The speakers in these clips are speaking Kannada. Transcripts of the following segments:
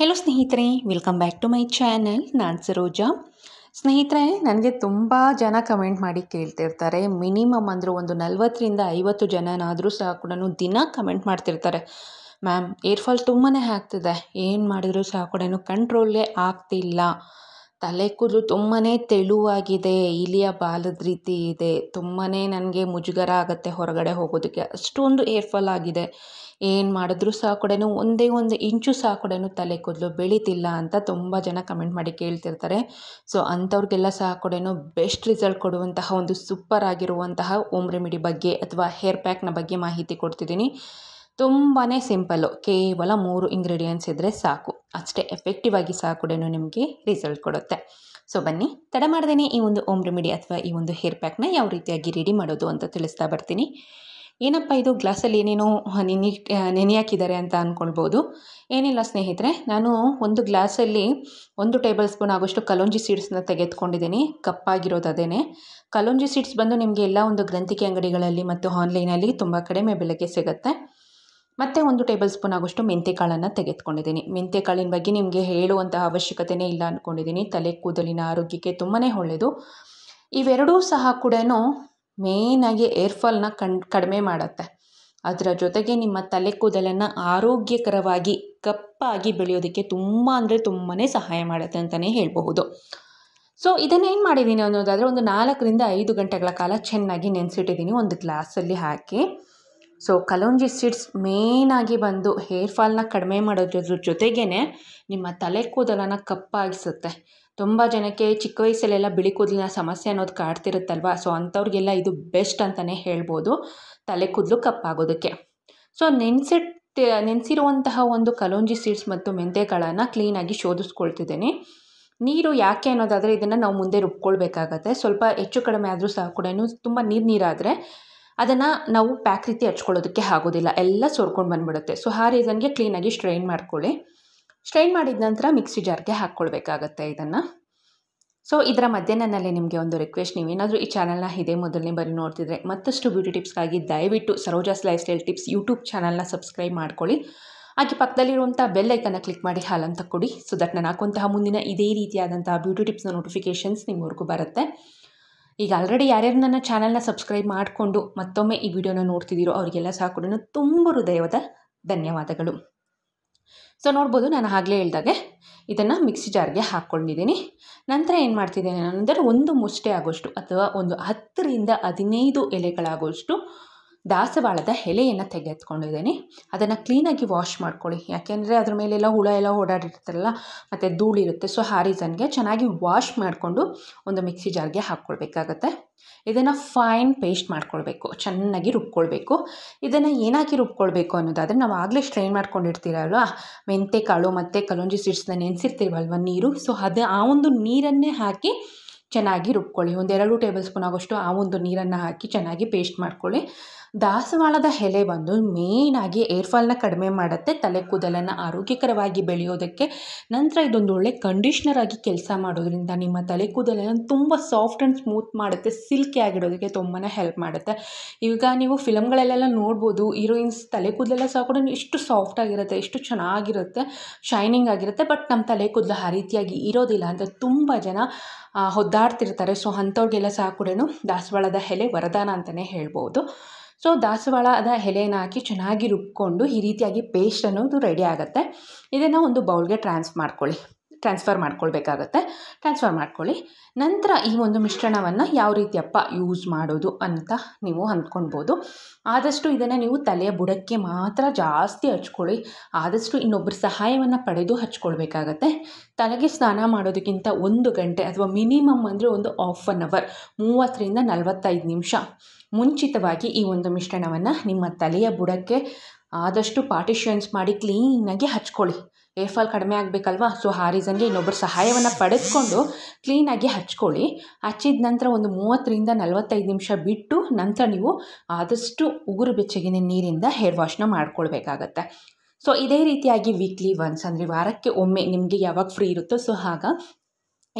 ಹೆಲೋ ಸ್ನೇಹಿತರೆ welcome back to my channel ನಾನು ಸರೋಜಾ ಸ್ನೇಹಿತರೆ ನನಗೆ ತುಂಬ ಜನ ಕಮೆಂಟ್ ಮಾಡಿ ಕೇಳ್ತಿರ್ತಾರೆ ಮಿನಿಮಮ್ ಅಂದರೂ ಒಂದು ನಲ್ವತ್ತರಿಂದ ಐವತ್ತು ಜನನಾದರೂ ಸಹ ಕೂಡ ದಿನ ಕಮೆಂಟ್ ಮಾಡ್ತಿರ್ತಾರೆ ಮ್ಯಾಮ್ ಏರ್ಫಾಲ್ ತುಂಬಾ ಆಗ್ತಿದೆ ಏನು ಮಾಡಿದರೂ ಸಹ ಕೂಡ ಕಂಟ್ರೋಲೇ ಆಗ್ತಿಲ್ಲ ತಲೆ ಕೂದಲು ತುಂಬಾ ತೆಳುವಾಗಿದೆ ಇಲಿಯ ಬಾಲದ ರೀತಿ ಇದೆ ತುಂಬಾ ನನಗೆ ಮುಜುಗರ ಆಗುತ್ತೆ ಹೊರಗಡೆ ಹೋಗೋದಕ್ಕೆ ಅಷ್ಟೊಂದು ಏರ್ಫಾಲ್ ಆಗಿದೆ ಏನು ಮಾಡಿದ್ರು ಸಹ ಕೂಡ ಒಂದೇ ಒಂದು ಇಂಚು ಸಹ ಕೂಡ ತಲೆ ಕೂದಲು ಬೆಳೀತಿಲ್ಲ ಅಂತ ತುಂಬ ಜನ ಕಮೆಂಟ್ ಮಾಡಿ ಕೇಳ್ತಿರ್ತಾರೆ ಸೊ ಅಂಥವ್ರಿಗೆಲ್ಲ ಸಹ ಕೂಡ ಬೆಸ್ಟ್ ರಿಸಲ್ಟ್ ಕೊಡುವಂತಹ ಒಂದು ಸೂಪರ್ ಆಗಿರುವಂತಹ ಓಮ್ ರೆಮಿಡಿ ಬಗ್ಗೆ ಅಥವಾ ಹೇರ್ ಪ್ಯಾಕ್ನ ಬಗ್ಗೆ ಮಾಹಿತಿ ಕೊಡ್ತಿದ್ದೀನಿ ತುಂಬಾ ಸಿಂಪಲ್ಲು ಕೇವಲ ಮೂರು ಇಂಗ್ರೀಡಿಯೆಂಟ್ಸ್ ಇದ್ದರೆ ಸಾಕು ಅಷ್ಟೇ ಎಫೆಕ್ಟಿವ್ ಆಗಿ ಸಹ ಕೂಡ ನಿಮಗೆ ರಿಸಲ್ಟ್ ಕೊಡುತ್ತೆ ಸೊ ಬನ್ನಿ ತಡ ಮಾಡ್ದೇನೆ ಈ ಒಂದು ಓಮ್ ರೆಮಿಡಿ ಅಥವಾ ಈ ಒಂದು ಹೇರ್ ಪ್ಯಾಕ್ನ ಯಾವ ರೀತಿಯಾಗಿ ರೆಡಿ ಮಾಡೋದು ಅಂತ ತಿಳಿಸ್ತಾ ಬರ್ತೀನಿ ಏನಪ್ಪ ಇದು ಗ್ಲಾಸಲ್ಲಿ ಏನೇನೋ ನೆನೆ ನೆನೆಯಾಕಿದ್ದಾರೆ ಅಂತ ಅಂದ್ಕೊಳ್ಬೋದು ಏನಿಲ್ಲ ಸ್ನೇಹಿತರೆ ನಾನು ಒಂದು ಗ್ಲಾಸಲ್ಲಿ ಒಂದು ಟೇಬಲ್ ಸ್ಪೂನ್ ಆಗೋಷ್ಟು ಕಲೋಂಜಿ ಸೀಡ್ಸ್ನ ತೆಗೆದುಕೊಂಡಿದ್ದೀನಿ ಕಪ್ಪಾಗಿರೋದು ಅದೇನೇ ಕಲೋಂಜಿ ಸೀಡ್ಸ್ ಬಂದು ನಿಮಗೆ ಎಲ್ಲ ಒಂದು ಗ್ರಂಥಿಕೆ ಅಂಗಡಿಗಳಲ್ಲಿ ಮತ್ತು ಆನ್ಲೈನಲ್ಲಿ ತುಂಬ ಕಡಿಮೆ ಬೆಲೆಗೆ ಸಿಗುತ್ತೆ ಮತ್ತು ಒಂದು ಟೇಬಲ್ ಸ್ಪೂನ್ ಆಗೋಷ್ಟು ಮೆಂತೆಕಾಳನ್ನು ತೆಗೆದುಕೊಂಡಿದ್ದೀನಿ ಮೆಂತೆಕಾಳಿನ ಬಗ್ಗೆ ನಿಮಗೆ ಹೇಳುವಂತಹ ಅವಶ್ಯಕತೆಯೇ ಇಲ್ಲ ಅಂದ್ಕೊಂಡಿದ್ದೀನಿ ತಲೆ ಕೂದಲಿನ ಆರೋಗ್ಯಕ್ಕೆ ತುಂಬಾ ಒಳ್ಳೆಯದು ಇವೆರಡೂ ಸಹ ಕೂಡ ಮೇಯ್ನಾಗಿ ಏರ್ಫಾಲ್ನ ಕಣ್ ಕಡಿಮೆ ಮಾಡುತ್ತೆ ಅದರ ಜೊತೆಗೆ ನಿಮ್ಮ ತಲೆ ಕೂದಲನ್ನು ಆರೋಗ್ಯಕರವಾಗಿ ಕಪ್ಪಾಗಿ ಬೆಳೆಯೋದಕ್ಕೆ ತುಂಬ ಅಂದರೆ ತುಂಬಾ ಸಹಾಯ ಮಾಡುತ್ತೆ ಅಂತಲೇ ಹೇಳಬಹುದು ಸೊ ಇದನ್ನೇನು ಮಾಡಿದ್ದೀನಿ ಅನ್ನೋದಾದರೆ ಒಂದು ನಾಲ್ಕರಿಂದ ಐದು ಗಂಟೆಗಳ ಕಾಲ ಚೆನ್ನಾಗಿ ನೆನೆಸಿಟ್ಟಿದ್ದೀನಿ ಒಂದು ಗ್ಲಾಸಲ್ಲಿ ಹಾಕಿ ಸೊ ಕಲೋಂಜಿ ಸೀಡ್ಸ್ ಮೇನಾಗಿ ಬಂದು ಹೇರ್ ಫಾಲ್ನ ಕಡಿಮೆ ಮಾಡೋದ್ರ ಜೊತೆಗೇ ನಿಮ್ಮ ತಲೆ ಕೂದಲನ್ನು ಕಪ್ಪಾಗಿಸುತ್ತೆ ತುಂಬ ಜನಕ್ಕೆ ಚಿಕ್ಕ ವಯಸ್ಸಲ್ಲೆಲ್ಲ ಬಿಳಿ ಕೂದಲಿನ ಸಮಸ್ಯೆ ಅನ್ನೋದು ಕಾಡ್ತಿರುತ್ತಲ್ವ ಸೊ ಅಂಥವ್ರಿಗೆಲ್ಲ ಇದು ಬೆಸ್ಟ್ ಅಂತಲೇ ಹೇಳ್ಬೋದು ತಲೆ ಕೂದಲು ಕಪ್ಪಾಗೋದಕ್ಕೆ ಸೊ ನೆನ್ಸಿಟ್ ನೆನೆಸಿರುವಂತಹ ಒಂದು ಕಲೋಂಜಿ ಸೀಡ್ಸ್ ಮತ್ತು ಮೆಂತೆಗಳನ್ನು ಕ್ಲೀನಾಗಿ ಶೋಧಿಸ್ಕೊಳ್ತಿದ್ದೀನಿ ನೀರು ಯಾಕೆ ಅನ್ನೋದಾದರೆ ಇದನ್ನು ನಾವು ಮುಂದೆ ರುಬ್ಕೊಳ್ಬೇಕಾಗತ್ತೆ ಸ್ವಲ್ಪ ಹೆಚ್ಚು ಕಡಿಮೆ ಆದರೂ ಸಹ ಕೂಡ ತುಂಬ ನೀರು ನೀರಾದರೆ ಅದನ್ನು ನಾವು ಪ್ಯಾಕ್ ರೀತಿ ಹಚ್ಕೊಳ್ಳೋದಕ್ಕೆ ಆಗೋದಿಲ್ಲ ಎಲ್ಲ ಸೋರ್ಕೊಂಡು ಬಂದ್ಬಿಡುತ್ತೆ ಸೊ ಆ ರೀಸನ್ಗೆ ಕ್ಲೀನಾಗಿ ಸ್ಟ್ರೈನ್ ಮಾಡ್ಕೊಳ್ಳಿ ಸ್ಟ್ರೈನ್ ಮಾಡಿದ ನಂತರ ಮಿಕ್ಸಿ ಜಾರ್ಗೆ ಹಾಕ್ಕೊಳ್ಬೇಕಾಗತ್ತೆ ಇದನ್ನು ಸೊ ಇದರ ಮಧ್ಯೆ ನನ್ನಲ್ಲಿ ನಿಮಗೆ ಒಂದು ರಿಕ್ವೆಸ್ಟ್ ನೀವೇನಾದರೂ ಈ ಚಾನಲ್ನ ಇದೇ ಮೊದಲನೇ ಬಾರಿ ನೋಡ್ತಿದ್ರೆ ಮತ್ತಷ್ಟು ಬ್ಯೂಟಿ ಟಿಪ್ಸ್ಗಾಗಿ ದಯವಿಟ್ಟು Saroja's lifestyle tips YouTube ಚಾನಲ್ನ ಸಬ್ಸ್ಕ್ರೈಬ್ ಮಾಡ್ಕೊಳ್ಳಿ ಹಾಗೆ ಪಕ್ಕದಲ್ಲಿರುವಂಥ ಬೆಲ್ ಕ್ಲಿಕ್ ಮಾಡಿ ಹಾಲಂತ ಕೊಡಿ ಸೊ ದಟ್ ನಾನು ಹಾಕುವಂತಹ ಮುಂದಿನ ಇದೇ ರೀತಿಯಾದಂತಹ ಬ್ಯೂಟಿ ಟಿಪ್ಸ್ನ ನೋಟಿಫಿಕೇಷನ್ಸ್ ನಿಮ್ಮವರೆಗೂ ಬರುತ್ತೆ ಈಗ ಆಲ್ರೆಡಿ ಯಾರ್ಯಾರು ನನ್ನ ಚಾನಲ್ನ ಸಬ್ಸ್ಕ್ರೈಬ್ ಮಾಡಿಕೊಂಡು ಮತ್ತೊಮ್ಮೆ ಈ ವಿಡಿಯೋನ ನೋಡ್ತಿದ್ದೀರೋ ಅವರಿಗೆಲ್ಲ ಸಹ ಕೂಡ ತುಂಬ ಹೃದಯದ ಧನ್ಯವಾದಗಳು ಸೊ ನೋಡ್ಬೋದು ನಾನು ಆಗಲೇ ಹೇಳ್ದಾಗೆ ಇದನ್ನು ಮಿಕ್ಸಿ ಜಾರ್ಗೆ ಹಾಕ್ಕೊಂಡಿದ್ದೀನಿ ನಂತರ ಏನು ಮಾಡ್ತಿದ್ದೇನೆ ಅಂದರೆ ಒಂದು ಮುಷ್ಟೆ ಆಗೋಷ್ಟು ಅಥವಾ ಒಂದು ಹತ್ತರಿಂದ ಹದಿನೈದು ಎಲೆಗಳಾಗೋಷ್ಟು ದಾಸವಾಳದ ಎಲೆಯನ್ನು ತೆಗೆದುಕೊಂಡಿದ್ದೀನಿ ಅದನ್ನು ಕ್ಲೀನಾಗಿ ವಾಶ್ ಮಾಡ್ಕೊಳ್ಳಿ ಯಾಕೆಂದರೆ ಅದ್ರ ಮೇಲೆಲ್ಲ ಹುಳ ಎಲ್ಲ ಓಡಾಡಿರ್ತಾರಲ್ಲ ಮತ್ತು ಧೂಳಿರುತ್ತೆ ಸೊ ಆ ರೀಸನ್ಗೆ ಚೆನ್ನಾಗಿ ವಾಶ್ ಮಾಡಿಕೊಂಡು ಒಂದು ಮಿಕ್ಸಿ ಜಾರ್ಗೆ ಹಾಕ್ಕೊಳ್ಬೇಕಾಗತ್ತೆ ಇದನ್ನು ಫೈನ್ ಪೇಸ್ಟ್ ಮಾಡ್ಕೊಳ್ಬೇಕು ಚೆನ್ನಾಗಿ ರುಬ್ಕೊಳ್ಬೇಕು ಇದನ್ನು ಏನಾಗಿ ರುಬ್ಕೊಳ್ಬೇಕು ಅನ್ನೋದಾದರೆ ನಾವು ಆಗಲೇ ಸ್ಟ್ರೈನ್ ಮಾಡ್ಕೊಂಡಿರ್ತೀರಲ್ವ ಮೆಂತೆ ಕಾಳು ಮತ್ತು ಕಲೊಂಜಿ ಸೀಡ್ಸ್ನ ನೆನೆಸಿರ್ತೀವಲ್ವ ನೀರು ಸೊ ಅದು ಆ ಒಂದು ನೀರನ್ನೇ ಹಾಕಿ ಚೆನ್ನಾಗಿ ರುಬ್ಕೊಳ್ಳಿ ಒಂದೆರಡು ಟೇಬಲ್ ಸ್ಪೂನ್ ಆಗೋಷ್ಟು ಆ ಒಂದು ನೀರನ್ನು ಹಾಕಿ ಚೆನ್ನಾಗಿ ಪೇಸ್ಟ್ ಮಾಡ್ಕೊಳ್ಳಿ ದಾಸವಾಳದ ಎಲೆ ಬಂದು ಮೇಯ್ನಾಗಿ ಏರ್ಫಾಲ್ನ ಕಡಿಮೆ ಮಾಡುತ್ತೆ ತಲೆ ಕೂದಲನ್ನು ಆರೋಗ್ಯಕರವಾಗಿ ಬೆಳೆಯೋದಕ್ಕೆ ನಂತರ ಇದೊಂದು ಒಳ್ಳೆ ಕಂಡೀಷ್ನರ್ ಆಗಿ ಕೆಲಸ ಮಾಡೋದ್ರಿಂದ ನಿಮ್ಮ ತಲೆ ಕೂದಲನ್ನು ತುಂಬ ಸಾಫ್ಟ್ ಆ್ಯಂಡ್ ಸ್ಮೂತ್ ಮಾಡುತ್ತೆ ಸಿಲ್ಕಿ ಆಗಿಡೋದಕ್ಕೆ ತುಂಬಾ ಹೆಲ್ಪ್ ಮಾಡುತ್ತೆ ಈಗ ನೀವು ಫಿಲಮ್ಗಳಲ್ಲೆಲ್ಲ ನೋಡ್ಬೋದು ಹೀರೋಯಿನ್ಸ್ ತಲೆ ಕೂದಲೆಲ್ಲ ಸಹ ಕೂಡ ಎಷ್ಟು ಸಾಫ್ಟ್ ಆಗಿರುತ್ತೆ ಎಷ್ಟು ಚೆನ್ನಾಗಿರುತ್ತೆ ಶೈನಿಂಗ್ ಆಗಿರುತ್ತೆ ಬಟ್ ನಮ್ಮ ತಲೆ ಕೂದಲು ಆ ರೀತಿಯಾಗಿ ಇರೋದಿಲ್ಲ ಅಂತ ತುಂಬ ಜನ ಹೊದ್ದಾಡ್ತಿರ್ತಾರೆ ಸೊ ಅಂಥವ್ರಿಗೆಲ್ಲ ಸಹ ಕೂಡ ದಾಸವಾಳದ ಎಲೆ ವರದಾನ ಅಂತಲೇ ಹೇಳ್ಬೋದು ಸೊ ದಾಸವಾಳದ ಎಲೆನ ಹಾಕಿ ಚೆನ್ನಾಗಿ ರುಬ್ಕೊಂಡು ಈ ರೀತಿಯಾಗಿ ಪೇಸ್ಟ್ ಅನ್ನೋದು ರೆಡಿ ಆಗುತ್ತೆ ಇದನ್ನು ಒಂದು ಬೌಲ್ಗೆ ಟ್ರಾನ್ಸ್ ಮಾಡ್ಕೊಳ್ಳಿ ಟ್ರಾನ್ಸ್ಫರ್ ಮಾಡ್ಕೊಳ್ಬೇಕಾಗತ್ತೆ ಟ್ರಾನ್ಸ್ಫರ್ ಮಾಡ್ಕೊಳ್ಳಿ ನಂತರ ಈ ಒಂದು ಮಿಶ್ರಣವನ್ನು ಯಾವ ರೀತಿಯಪ್ಪ ಯೂಸ್ ಮಾಡೋದು ಅಂತ ನೀವು ಅಂದ್ಕೊಳ್ಬೋದು ಆದಷ್ಟು ಇದನ್ನು ನೀವು ತಲೆಯ ಬುಡಕ್ಕೆ ಮಾತ್ರ ಜಾಸ್ತಿ ಹಚ್ಕೊಳ್ಳಿ ಆದಷ್ಟು ಇನ್ನೊಬ್ಬರ ಸಹಾಯವನ್ನು ಪಡೆದು ಹಚ್ಕೊಳ್ಬೇಕಾಗತ್ತೆ ತಲೆಗೆ ಸ್ನಾನ ಮಾಡೋದಕ್ಕಿಂತ ಒಂದು ಗಂಟೆ ಅಥವಾ ಮಿನಿಮಮ್ ಅಂದರೆ ಒಂದು ಆಫ್ ಆನ್ ಅವರ್ ಮೂವತ್ತರಿಂದ ನಲವತ್ತೈದು ನಿಮಿಷ ಮುಂಚಿತವಾಗಿ ಈ ಒಂದು ಮಿಶ್ರಣವನ್ನು ನಿಮ್ಮ ತಲೆಯ ಬುಡಕ್ಕೆ ಆದಷ್ಟು ಪಾರ್ಟಿಷನ್ಸ್ ಮಾಡಿ ಕ್ಲೀನಾಗಿ ಹಚ್ಕೊಳ್ಳಿ ಹೇರ್ ಫಾಲ್ ಕಡಿಮೆ ಆಗಬೇಕಲ್ವಾ ಸೊ ಆ ರೀಸನ್ಗೆ ಇನ್ನೊಬ್ಬರ ಸಹಾಯವನ್ನು ಪಡೆದುಕೊಂಡು ಕ್ಲೀನಾಗಿ ಹಚ್ಕೊಳ್ಳಿ ಹಚ್ಚಿದ ನಂತರ ಒಂದು ಮೂವತ್ತರಿಂದ ನಲವತ್ತೈದು ನಿಮಿಷ ಬಿಟ್ಟು ನಂತರ ನೀವು ಆದಷ್ಟು ಉಗುರು ಬೆಚ್ಚಗಿನ ನೀರಿಂದ ಹೇರ್ ವಾಶ್ನ ಮಾಡ್ಕೊಳ್ಬೇಕಾಗತ್ತೆ ಸೊ ಇದೇ ರೀತಿಯಾಗಿ ವೀಕ್ಲಿ ಒನ್ಸ್ ಅಂದರೆ ವಾರಕ್ಕೆ ಒಮ್ಮೆ ನಿಮಗೆ ಯಾವಾಗ ಫ್ರೀ ಇರುತ್ತೋ ಸೊ ಆಗ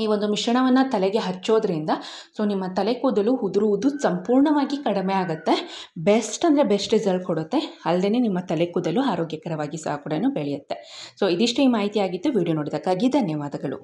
ಈ ಒಂದು ಮಿಶ್ರಣವನ್ನು ತಲೆಗೆ ಹಚ್ಚೋದ್ರಿಂದ ಸೊ ನಿಮ್ಮ ತಲೆ ಕೂದಲು ಉದುರುವುದು ಸಂಪೂರ್ಣವಾಗಿ ಕಡಿಮೆ ಆಗುತ್ತೆ ಬೆಸ್ಟ್ ಅಂದರೆ ಬೆಸ್ಟ್ ರಿಸಲ್ಟ್ ಕೊಡುತ್ತೆ ಅಲ್ಲದೇ ನಿಮ್ಮ ತಲೆ ಕೂದಲು ಆರೋಗ್ಯಕರವಾಗಿ ಸಹ ಕೂಡ ಬೆಳೆಯುತ್ತೆ ಸೊ ಇದಿಷ್ಟು ಈ ಮಾಹಿತಿ ಆಗಿತ್ತು ವಿಡಿಯೋ ನೋಡೋದಕ್ಕಾಗಿ ಧನ್ಯವಾದಗಳು